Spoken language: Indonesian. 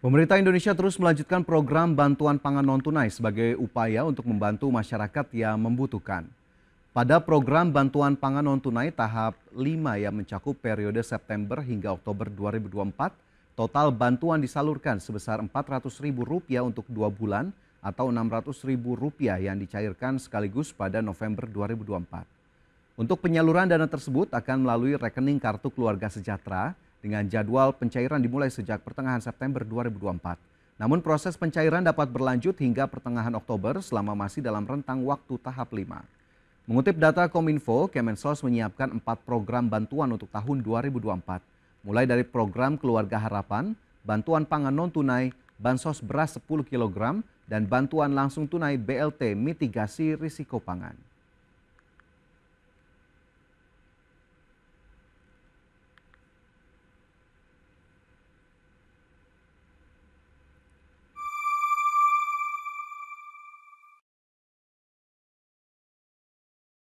Pemerintah Indonesia terus melanjutkan program bantuan pangan non-tunai sebagai upaya untuk membantu masyarakat yang membutuhkan. Pada program bantuan pangan non-tunai tahap 5 yang mencakup periode September hingga Oktober 2024, total bantuan disalurkan sebesar Rp400.000 untuk dua bulan atau Rp600.000 yang dicairkan sekaligus pada November 2024. Untuk penyaluran dana tersebut akan melalui rekening Kartu Keluarga Sejahtera dengan jadwal pencairan dimulai sejak pertengahan September 2024. Namun proses pencairan dapat berlanjut hingga pertengahan Oktober selama masih dalam rentang waktu tahap 5. Mengutip data Kominfo, Kemensos menyiapkan empat program bantuan untuk tahun 2024, mulai dari program Keluarga Harapan, bantuan pangan non-tunai, bansos beras 10 kg, dan bantuan langsung tunai BLT mitigasi risiko pangan.